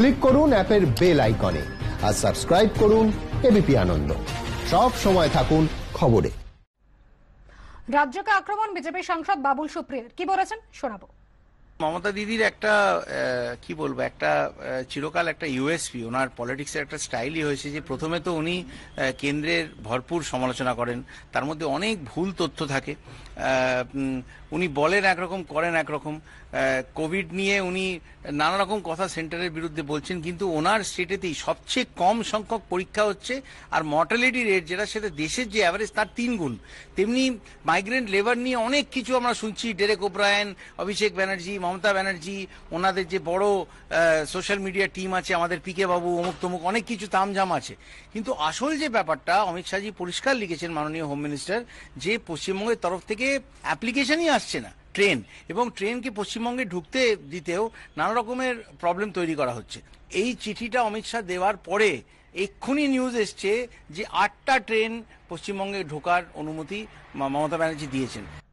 click করুন অ্যাপের bell আইকনে আর সাবস্ক্রাইব করুন এবিপি আনন্দ সব সময় থাকুন খবরে রাজ্যকে আক্রমণ বিজেপি সাংসদ বাবুল সুপ্রিয়ের কি বলেছেন শোনাবো মমতা দিদির একটা কি বলবো একটা চিরকাল একটা ইউএসপি ওনার পলিটিক্সের একটা স্টাইলই হয়েছে যে প্রথমে তো উনি কেন্দ্রের ভরপুর সমালোচনা করেন তার মধ্যে অনেক ভুল তথ্য থাকে উনি বলেন একরকম করেন একরকম কোভিড নিয়ে উনি নানা রকম কথা সেন্টারের বিরুদ্ধে বলছেন কিন্তু ওনার স্টেটেতেই সবচেয়ে কম সংখ্যক পরীক্ষা হচ্ছে আর মর্টালিটি রেট যেটা সেটা দেশের যে অ্যাভারেজ তার তিন গুণ তেমনি মাইগ্রেন্ট লেবার নিয়ে অনেক কিছু আমরা শুনছি ডেরেক ওব্রায়ন অভিষেক ব্যানার্জি মমতা ব্যানার্জি ওনাদের যে বড় সোশ্যাল মিডিয়া টিম আছে আমাদের পিকে বাবু অমুক তমুক অনেক কিছু তামঝাম আছে কিন্তু আসল যে ব্যাপারটা অমিত শাহজি পরিষ্কার লিখেছেন মাননীয় হোম মিনিস্টার যে পশ্চিমবঙ্গের তরফ থেকে অ্যাপ্লিকেশনই আসছে না ট্রেন এবং ট্রেনকে পশ্চিমবঙ্গে ঢুকতে দিতেও নানা রকমের প্রবলেম তৈরি করা হচ্ছে এই চিঠিটা অমিত শাহ দেওয়ার পরে এক্ষুনি নিউজ এসছে যে আটটা ট্রেন পশ্চিমবঙ্গে ঢোকার অনুমতি মমতা ব্যানার্জি দিয়েছেন